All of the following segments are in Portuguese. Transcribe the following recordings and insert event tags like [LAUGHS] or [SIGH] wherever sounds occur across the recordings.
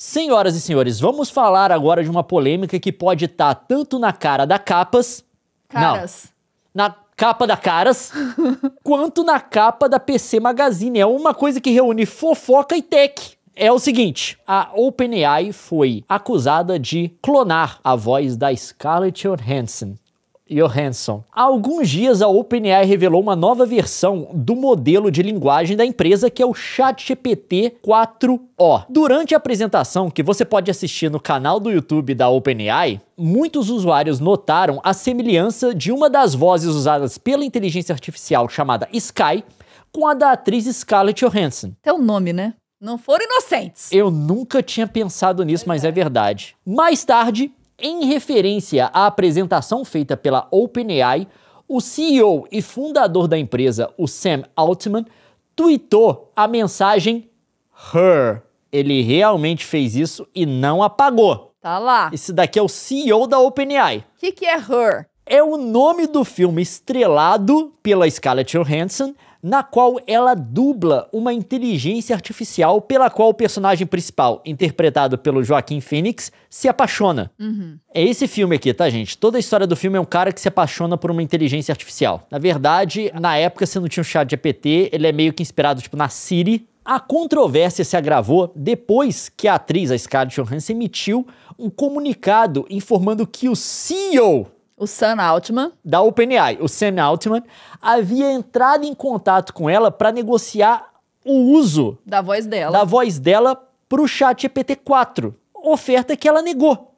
Senhoras e senhores, vamos falar agora de uma polêmica que pode estar tá tanto na cara da capas. Caras. Não, na capa da Caras, [LAUGHS] quanto na capa da PC Magazine. É uma coisa que reúne fofoca e tech. É o seguinte, a OpenAI foi acusada de clonar a voz da Scarlett Johansson Johansson. Há alguns dias a OpenAI revelou uma nova versão do modelo de linguagem da empresa que é o ChatGPT 4o. Durante a apresentação que você pode assistir no canal do YouTube da OpenAI, muitos usuários notaram a semelhança de uma das vozes usadas pela inteligência artificial chamada Sky com a da atriz Scarlett Johansson. É o nome, né? Não foram inocentes. Eu nunca tinha pensado nisso, mas é verdade. Mais tarde, em referência à apresentação feita pela OpenAI, o CEO e fundador da empresa, o Sam Altman, tweetou a mensagem Her. Ele realmente fez isso e não apagou. Tá lá. Esse daqui é o CEO da OpenAI. O que, que é Her? É o nome do filme estrelado pela Scarlett Johansson na qual ela dubla uma inteligência artificial pela qual o personagem principal, interpretado pelo Joaquim Fênix, se apaixona. Uhum. É esse filme aqui, tá, gente? Toda a história do filme é um cara que se apaixona por uma inteligência artificial. Na verdade, na época você não tinha o chat de APT. ele é meio que inspirado tipo na Siri. A controvérsia se agravou depois que a atriz, a Scarlett Johansson, emitiu um comunicado informando que o CEO o Sam Altman. Da OpenAI. O Sam Altman havia entrado em contato com ela para negociar o uso da voz dela, da voz dela para o chat GPT-4, oferta que ela negou.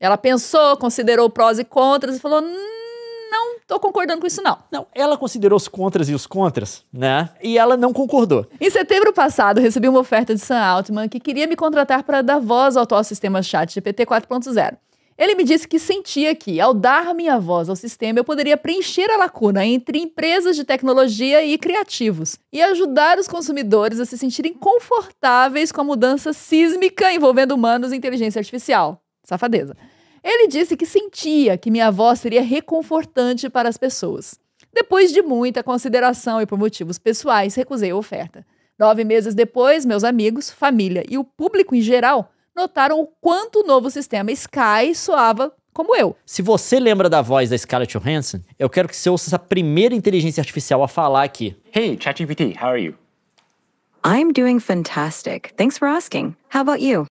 Ela pensou, considerou prós e contras e falou: não tô concordando com isso, não. Não, ela considerou os contras e os contras, né? E ela não concordou. Em setembro passado, recebi uma oferta de Sam Altman que queria me contratar para dar voz ao atual sistema chat GPT 4.0. Ele me disse que sentia que, ao dar minha voz ao sistema, eu poderia preencher a lacuna entre empresas de tecnologia e criativos e ajudar os consumidores a se sentirem confortáveis com a mudança sísmica envolvendo humanos e inteligência artificial. Safadeza. Ele disse que sentia que minha voz seria reconfortante para as pessoas. Depois de muita consideração e por motivos pessoais, recusei a oferta. Nove meses depois, meus amigos, família e o público em geral notaram o quanto o novo sistema Sky soava como eu. Se você lembra da voz da Scarlett Johansson, eu quero que você ouça essa primeira inteligência artificial a falar aqui. Hey, ChatGPT, how are you? I'm doing fantastic. Thanks for asking. How about you?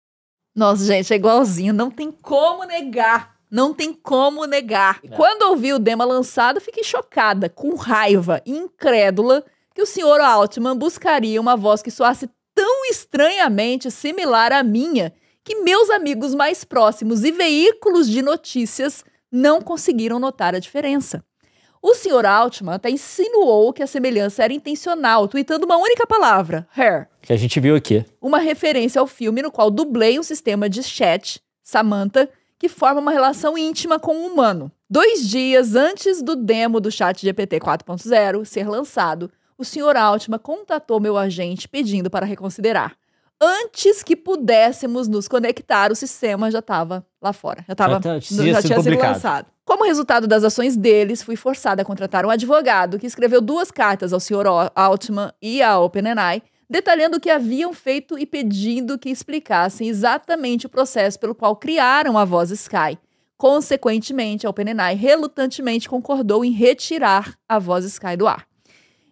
Nossa, gente, é igualzinho, não tem como negar. Não tem como negar. É. Quando ouvi o demo lançado, fiquei chocada, com raiva e incrédula que o Sr. Altman buscaria uma voz que soasse tão estranhamente similar à minha que meus amigos mais próximos e veículos de notícias não conseguiram notar a diferença. O Sr. Altman até insinuou que a semelhança era intencional, tweetando uma única palavra, hair. Que a gente viu aqui. Uma referência ao filme no qual dublei um sistema de chat, Samantha, que forma uma relação íntima com um humano. Dois dias antes do demo do chat GPT 4.0 ser lançado, o Sr. Altman contatou meu agente pedindo para reconsiderar antes que pudéssemos nos conectar, o sistema já estava lá fora. Já, tava, já, tá- tinha, já tinha sido lançado. Como resultado das ações deles, fui forçada a contratar um advogado que escreveu duas cartas ao Sr. Altman e à OpenAI, detalhando o que haviam feito e pedindo que explicassem exatamente o processo pelo qual criaram a voz Sky. Consequentemente, a OpenAI relutantemente concordou em retirar a voz Sky do ar.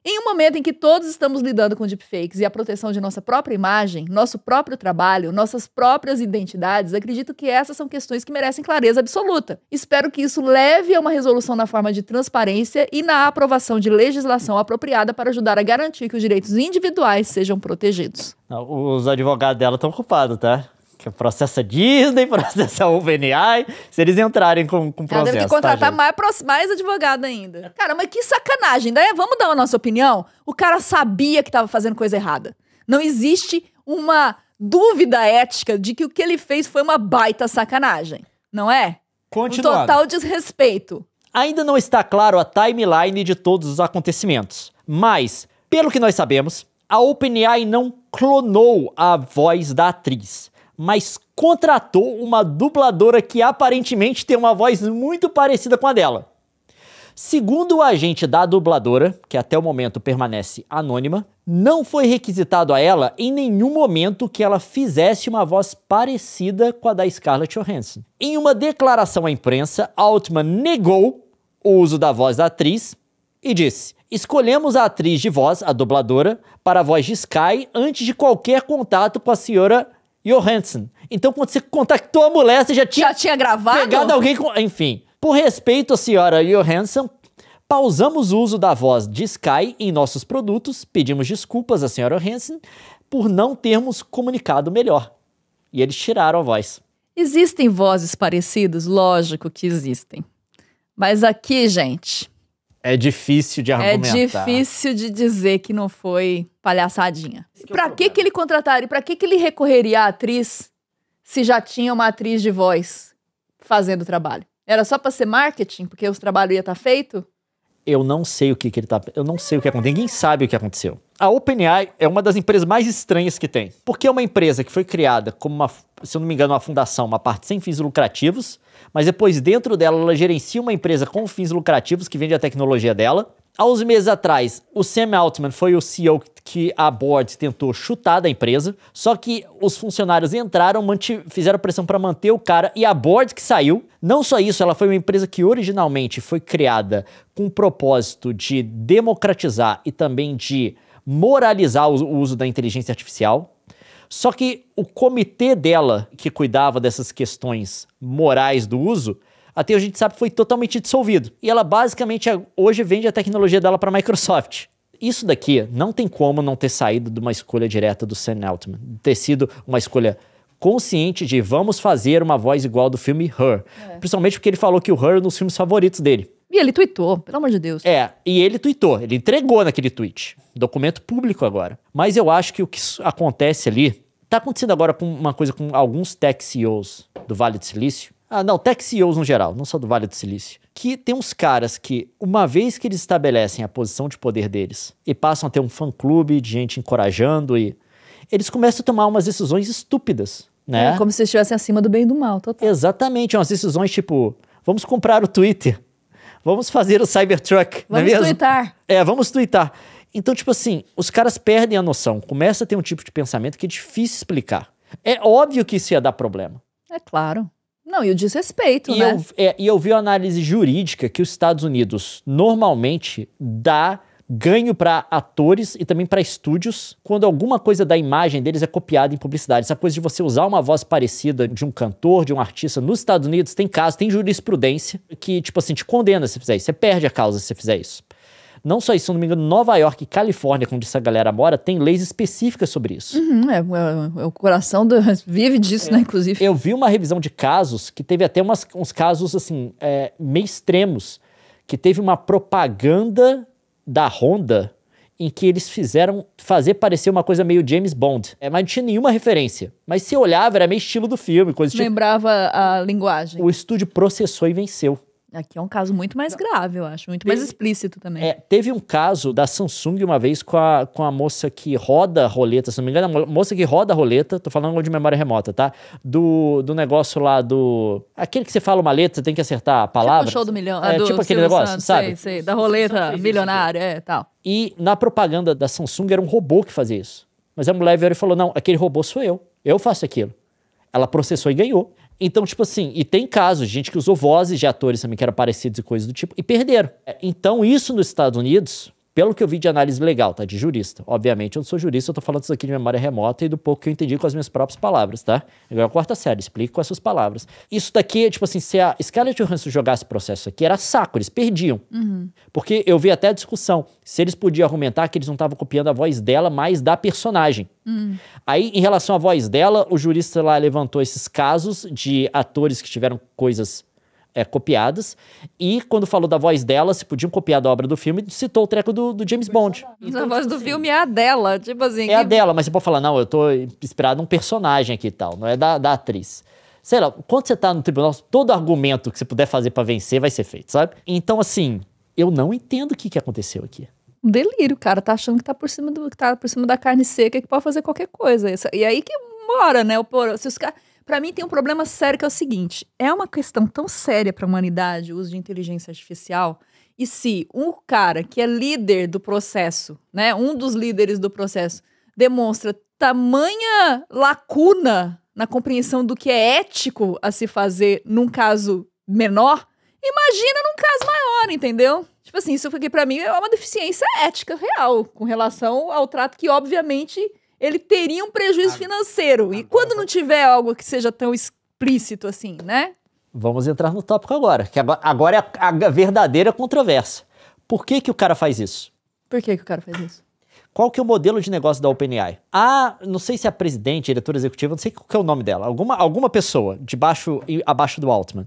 Em um momento em que todos estamos lidando com deepfakes e a proteção de nossa própria imagem, nosso próprio trabalho, nossas próprias identidades, acredito que essas são questões que merecem clareza absoluta. Espero que isso leve a uma resolução na forma de transparência e na aprovação de legislação apropriada para ajudar a garantir que os direitos individuais sejam protegidos. Os advogados dela estão ocupados, tá? que processa Disney, [LAUGHS] processa OpenAI, se eles entrarem com, com processo. Deve que contratar tá, mais, mais advogado ainda. Cara, mas que sacanagem, né? Vamos dar a nossa opinião? O cara sabia que estava fazendo coisa errada. Não existe uma dúvida ética de que o que ele fez foi uma baita sacanagem, não é? Continuando. Um total desrespeito. Ainda não está claro a timeline de todos os acontecimentos, mas, pelo que nós sabemos, a OpenAI não clonou a voz da atriz mas contratou uma dubladora que aparentemente tem uma voz muito parecida com a dela. Segundo o agente da dubladora, que até o momento permanece anônima, não foi requisitado a ela em nenhum momento que ela fizesse uma voz parecida com a da Scarlett Johansson. Em uma declaração à imprensa, Altman negou o uso da voz da atriz e disse: Escolhemos a atriz de voz, a dubladora, para a voz de Sky antes de qualquer contato com a senhora Johansson. Então, quando você contactou a mulher, você já tinha, já tinha gravado? pegado alguém com. Enfim. Por respeito à senhora Johansson, pausamos o uso da voz de Sky em nossos produtos, pedimos desculpas à senhora Johansson por não termos comunicado melhor. E eles tiraram a voz. Existem vozes parecidas? Lógico que existem. Mas aqui, gente, é difícil de é argumentar. É difícil de dizer que não foi palhaçadinha. que é pra que, que ele contrataria? Pra que, que ele recorreria à atriz se já tinha uma atriz de voz fazendo o trabalho? Era só pra ser marketing, porque o trabalho ia estar tá feito? eu não sei o que, que ele tá. Eu não sei o que aconteceu. Ninguém sabe o que aconteceu. A OpenAI é uma das empresas mais estranhas que tem. Porque é uma empresa que foi criada como uma, se eu não me engano, uma fundação, uma parte sem fins lucrativos, mas depois dentro dela ela gerencia uma empresa com fins lucrativos que vende a tecnologia dela. Há uns meses atrás, o Sam Altman foi o CEO que a board tentou chutar da empresa, só que os funcionários entraram, fizeram pressão para manter o cara e a board que saiu. Não só isso, ela foi uma empresa que originalmente foi criada com o propósito de democratizar e também de moralizar o uso da inteligência artificial. Só que o comitê dela, que cuidava dessas questões morais do uso, até hoje a gente sabe que foi totalmente dissolvido. E ela basicamente hoje vende a tecnologia dela para a Microsoft. Isso daqui não tem como não ter saído de uma escolha direta do Sam Altman, ter sido uma escolha consciente de vamos fazer uma voz igual do filme Her. É. Principalmente porque ele falou que o Her é um dos filmes favoritos dele. E ele tweetou, pelo amor de Deus. É, e ele tweetou, ele entregou naquele tweet. Documento público agora. Mas eu acho que o que acontece ali tá acontecendo agora com uma coisa com alguns tech CEOs do Vale do Silício, ah, não, tech CEOs no geral, não só do Vale do Silício. Que tem uns caras que, uma vez que eles estabelecem a posição de poder deles e passam a ter um fã-clube de gente encorajando e... Eles começam a tomar umas decisões estúpidas, né? É, como se estivessem acima do bem e do mal, total. Exatamente, umas decisões tipo, vamos comprar o Twitter, vamos fazer o Cybertruck, não é mesmo? Vamos twittar. É, vamos twittar. Então, tipo assim, os caras perdem a noção, começa a ter um tipo de pensamento que é difícil explicar. É óbvio que isso ia dar problema. É claro. Não, e o desrespeito, e né? Eu, é, e eu vi a análise jurídica que os Estados Unidos normalmente dá ganho para atores e também para estúdios quando alguma coisa da imagem deles é copiada em publicidade. Essa coisa de você usar uma voz parecida de um cantor, de um artista nos Estados Unidos, tem caso, tem jurisprudência que, tipo assim, te condena se fizer isso. Você perde a causa se você fizer isso. Não só isso, se não me engano, Nova York e Califórnia, é onde essa galera mora, tem leis específicas sobre isso. Uhum, é, é, é, o coração do, [LAUGHS] vive disso, né, inclusive. Eu vi uma revisão de casos que teve até umas, uns casos, assim, é, meio extremos, que teve uma propaganda da Honda em que eles fizeram fazer parecer uma coisa meio James Bond. É, mas não tinha nenhuma referência. Mas se olhava, era meio estilo do filme, coisa tipo. Lembrava tipo. a linguagem. O estúdio processou e venceu. Aqui é um caso muito mais grave, eu acho, muito teve, mais explícito também. É, teve um caso da Samsung uma vez com a, com a moça que roda a roleta, se não me engano, a moça que roda a roleta, tô falando de memória remota, tá? Do, do negócio lá do. Aquele que você fala uma letra, você tem que acertar a tipo palavra. Tipo o show do milhão. É, ah, do tipo aquele negócio, Santos, sabe? Sei, sei, da roleta milionária, é, tal. E na propaganda da Samsung era um robô que fazia isso. Mas a mulher veio e falou: não, aquele robô sou eu. Eu faço aquilo. Ela processou e ganhou. Então, tipo assim, e tem casos, gente que usou vozes de atores também que eram parecidos e coisas do tipo, e perderam. É, então, isso nos Estados Unidos pelo que eu vi de análise legal, tá? De jurista. Obviamente, eu não sou jurista, eu tô falando isso aqui de memória remota e do pouco que eu entendi com as minhas próprias palavras, tá? Agora, quarta série, explico com as suas palavras. Isso daqui, é, tipo assim, se a Scarlett Johansson jogasse processo aqui, era saco, eles perdiam. Uhum. Porque eu vi até a discussão se eles podiam argumentar que eles não estavam copiando a voz dela, mas da personagem. Uhum. Aí, em relação à voz dela, o jurista lá levantou esses casos de atores que tiveram coisas é, copiadas. E quando falou da voz dela, se podiam copiar da obra do filme, citou o treco do, do James Bond. Então, a voz do assim, filme é a dela, tipo assim. É que... a dela, mas você pode falar, não, eu tô inspirado num personagem aqui e tal, não é da, da atriz sei lá, quando você tá no tribunal, todo argumento que você puder fazer para vencer vai ser feito, sabe? Então, assim, eu não entendo o que, que aconteceu aqui. Um delírio, cara. Tá achando que tá por cima do, que tá por cima da carne seca, que pode fazer qualquer coisa. E aí que mora, né? Se os caras para mim tem um problema sério que é o seguinte: é uma questão tão séria para a humanidade o uso de inteligência artificial. E se um cara que é líder do processo, né, um dos líderes do processo, demonstra tamanha lacuna na compreensão do que é ético a se fazer num caso menor, imagina num caso maior, entendeu? Tipo assim, isso aqui para mim é uma deficiência ética real com relação ao trato que obviamente ele teria um prejuízo ah, financeiro. e quando não tiver algo que seja tão explícito assim, né? Vamos entrar no tópico agora, que agora é a, verdadeira controvérsia. Por que, que o cara faz isso? Por que, que o cara faz isso? Qual que é o modelo de negócio da OpenAI? A, não sei se é a presidente, diretora executiva, não sei qual que é o nome dela, alguma, alguma pessoa de baixo, abaixo do Altman,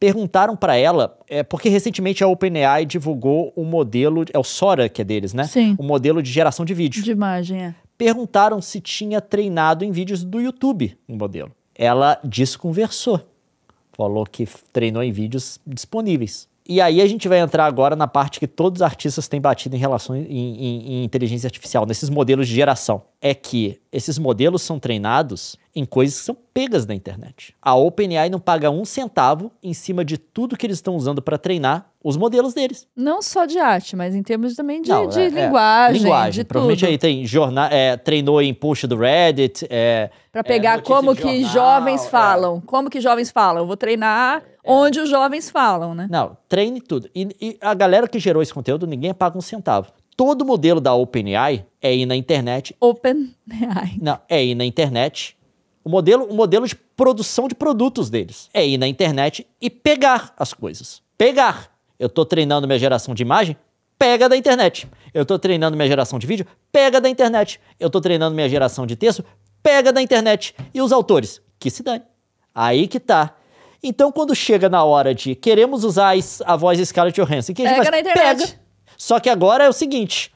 perguntaram para ela, é, porque recentemente a OpenAI divulgou um modelo, é o Sora que é deles, né? Sim. Um modelo de geração de vídeo. De imagem, é perguntaram se tinha treinado em vídeos do YouTube um modelo. Ela desconversou, falou que treinou em vídeos disponíveis. E aí a gente vai entrar agora na parte que todos os artistas têm batido em relação em, em, em inteligência artificial, nesses modelos de geração. É que esses modelos são treinados em coisas que são pegas da internet. A OpenAI não paga um centavo em cima de tudo que eles estão usando para treinar os modelos deles. Não só de arte, mas em termos também de, não, de é, é linguagem. Linguagem. De Provavelmente tudo. aí tem jornal, é, treinou em post do Reddit. É, para é, pegar como que jovens é. falam. Como que jovens falam. Eu vou treinar onde os jovens falam, né? Não, treine tudo. E, e a galera que gerou esse conteúdo, ninguém paga um centavo todo modelo da OpenAI é ir na internet. OpenAI. Não, é ir na internet. O modelo, o modelo de produção de produtos deles é ir na internet e pegar as coisas. Pegar. Eu estou treinando minha geração de imagem, pega da internet. Eu estou treinando minha geração de vídeo, pega da internet. Eu estou treinando minha geração de texto, pega da internet. E os autores? Que se dane. Aí que tá. Então, quando chega na hora de queremos usar a voz de Scarlett Johansson, que a gente pega, faz, na internet. pega só que agora é o seguinte,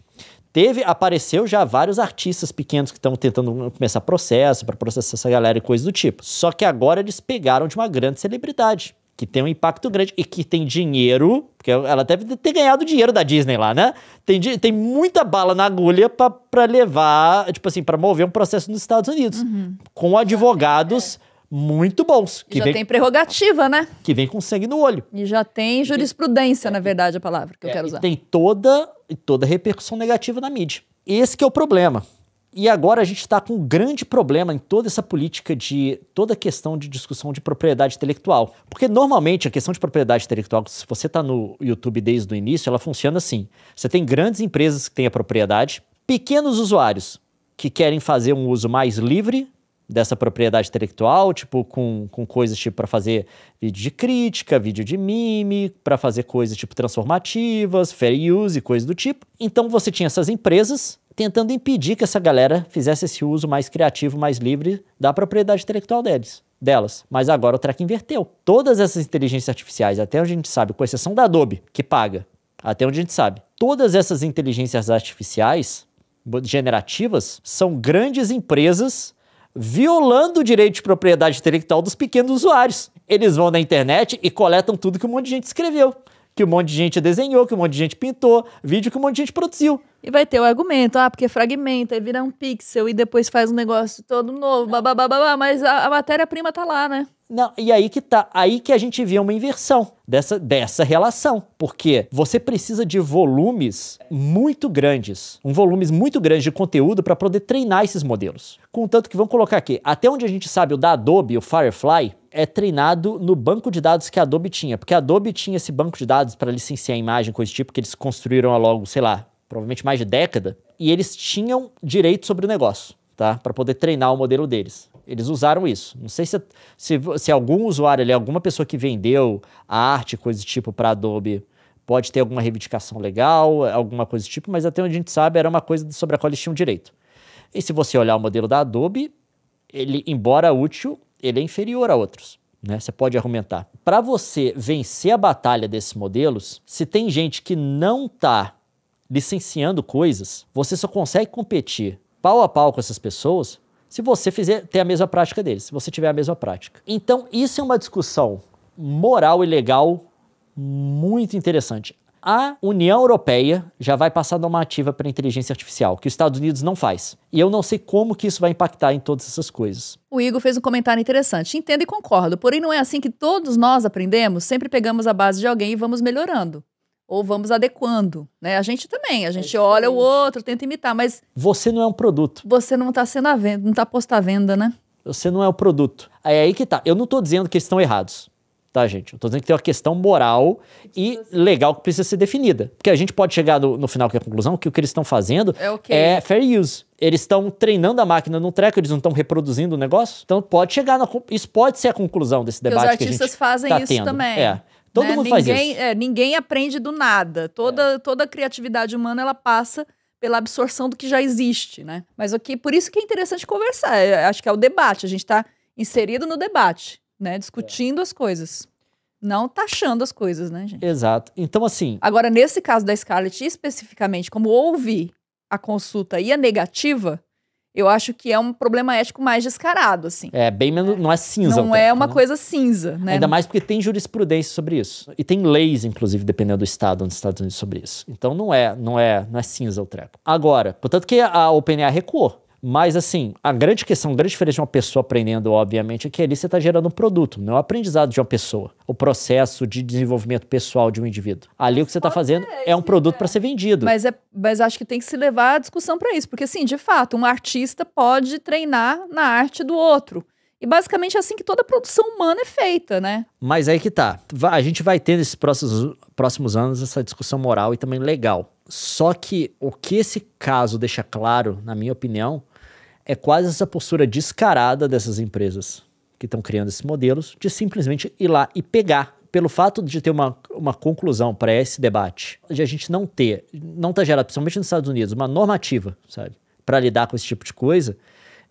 teve apareceu já vários artistas pequenos que estão tentando começar processo para processar essa galera e coisas do tipo. Só que agora eles pegaram de uma grande celebridade que tem um impacto grande e que tem dinheiro, porque ela deve ter ganhado dinheiro da Disney lá, né? Tem, tem muita bala na agulha para levar, tipo assim, para mover um processo nos Estados Unidos uhum. com advogados. É muito bons. Que já vem, tem prerrogativa, né? Que vem com sangue no olho. E já tem jurisprudência, é, na verdade, a palavra que é, eu quero usar. Tem toda, toda repercussão negativa na mídia. Esse que é o problema. E agora a gente está com um grande problema em toda essa política de toda a questão de discussão de propriedade intelectual. Porque normalmente a questão de propriedade intelectual, se você está no YouTube desde o início, ela funciona assim. Você tem grandes empresas que têm a propriedade, pequenos usuários que querem fazer um uso mais livre dessa propriedade intelectual, tipo, com, com coisas tipo para fazer vídeo de crítica, vídeo de mime, para fazer coisas tipo transformativas, fair use, e coisas do tipo. Então você tinha essas empresas tentando impedir que essa galera fizesse esse uso mais criativo, mais livre da propriedade intelectual deles delas. Mas agora o track inverteu. Todas essas inteligências artificiais, até onde a gente sabe, com exceção da Adobe, que paga, até onde a gente sabe, todas essas inteligências artificiais generativas são grandes empresas violando o direito de propriedade intelectual dos pequenos usuários. Eles vão na internet e coletam tudo que um monte de gente escreveu, que um monte de gente desenhou, que um monte de gente pintou, vídeo que um monte de gente produziu. E vai ter o argumento, ah, porque fragmenta, vira um pixel e depois faz um negócio todo novo, babá, mas a, a matéria-prima tá lá, né? Não, e aí que tá, aí que a gente vê uma inversão dessa, dessa relação, porque você precisa de volumes muito grandes, um volumes muito grande de conteúdo para poder treinar esses modelos. Contanto que vamos colocar aqui, até onde a gente sabe o da Adobe, o Firefly, é treinado no banco de dados que a Adobe tinha, porque a Adobe tinha esse banco de dados para licenciar imagem, coisa tipo, que eles construíram há logo, sei lá, provavelmente mais de década, e eles tinham direito sobre o negócio, tá? Para poder treinar o modelo deles. Eles usaram isso. Não sei se, se, se algum usuário ali, alguma pessoa que vendeu a arte, coisa do tipo, para Adobe, pode ter alguma reivindicação legal, alguma coisa do tipo, mas até onde a gente sabe era uma coisa sobre a qual eles tinham direito. E se você olhar o modelo da Adobe, ele, embora útil, ele é inferior a outros. Né? Você pode argumentar. Para você vencer a batalha desses modelos, se tem gente que não está licenciando coisas, você só consegue competir pau a pau com essas pessoas se você fizer ter a mesma prática deles, se você tiver a mesma prática. Então, isso é uma discussão moral e legal muito interessante. A União Europeia já vai passar normativa para inteligência artificial, que os Estados Unidos não faz. E eu não sei como que isso vai impactar em todas essas coisas. O Igor fez um comentário interessante. Entendo e concordo, porém não é assim que todos nós aprendemos, sempre pegamos a base de alguém e vamos melhorando ou vamos adequando, né? A gente também, a gente é olha o outro, tenta imitar, mas você não é um produto. Você não está sendo a venda, não está posta à venda, né? Você não é o produto. produto. É aí que tá. Eu não estou dizendo que eles estão errados, tá, gente? Eu tô dizendo que tem uma questão moral e legal que precisa ser definida. Porque a gente pode chegar no, no final que é a conclusão que o que eles estão fazendo é, okay. é fair use. Eles estão treinando a máquina no treco, eles não estão reproduzindo o negócio. Então pode chegar na, Isso pode ser a conclusão desse debate. Porque os artistas que a gente fazem tá isso tendo. também. É. Todo né? mundo ninguém, faz isso. É, ninguém aprende do nada. Toda, é. toda a criatividade humana ela passa pela absorção do que já existe, né? Mas que por isso que é interessante conversar. Eu é, acho que é o debate. A gente está inserido no debate, né? Discutindo é. as coisas. Não taxando as coisas, né, gente? Exato. Então, assim. Agora, nesse caso da Scarlett, especificamente, como houve a consulta e a negativa, eu acho que é um problema ético mais descarado, assim. É, bem menos. Não é cinza. Não é uma né? coisa cinza, né? Ainda mais porque tem jurisprudência sobre isso. E tem leis, inclusive, dependendo do estado nos Estados Unidos sobre isso. Então não é, não é, não é cinza o treco. Agora, portanto que a OpenAI recuou. Mas, assim, a grande questão, a grande diferença de uma pessoa aprendendo, obviamente, é que ali você está gerando um produto, não é o aprendizado de uma pessoa. O processo de desenvolvimento pessoal de um indivíduo. Ali o que você está fazendo é um produto é. para ser vendido. Mas, é, mas acho que tem que se levar a discussão para isso. Porque, assim, de fato, um artista pode treinar na arte do outro. E basicamente é assim que toda produção humana é feita, né? Mas aí que tá. A gente vai ter nesses próximos, próximos anos essa discussão moral e também legal. Só que o que esse caso deixa claro, na minha opinião, é quase essa postura descarada dessas empresas que estão criando esses modelos de simplesmente ir lá e pegar pelo fato de ter uma, uma conclusão para esse debate, de a gente não ter, não está gerado, principalmente nos Estados Unidos, uma normativa, sabe, para lidar com esse tipo de coisa,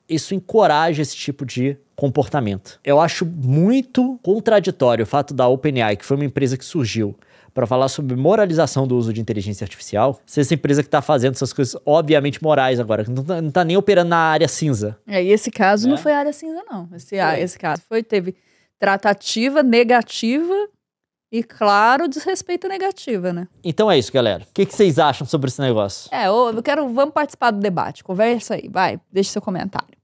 isso encoraja esse tipo de comportamento. Eu acho muito contraditório o fato da OpenAI, que foi uma empresa que surgiu para falar sobre moralização do uso de inteligência artificial, se essa empresa que está fazendo essas coisas, obviamente, morais agora, que não está tá nem operando na área cinza. É, e esse caso é. não né? foi área cinza, não. Esse, é. esse caso foi, teve tratativa negativa e, claro, desrespeito negativa, né? Então é isso, galera. O que, que, vocês acham sobre esse negócio? É, eu quero, vamos participar do debate. Conversa aí, vai, deixa seu comentário.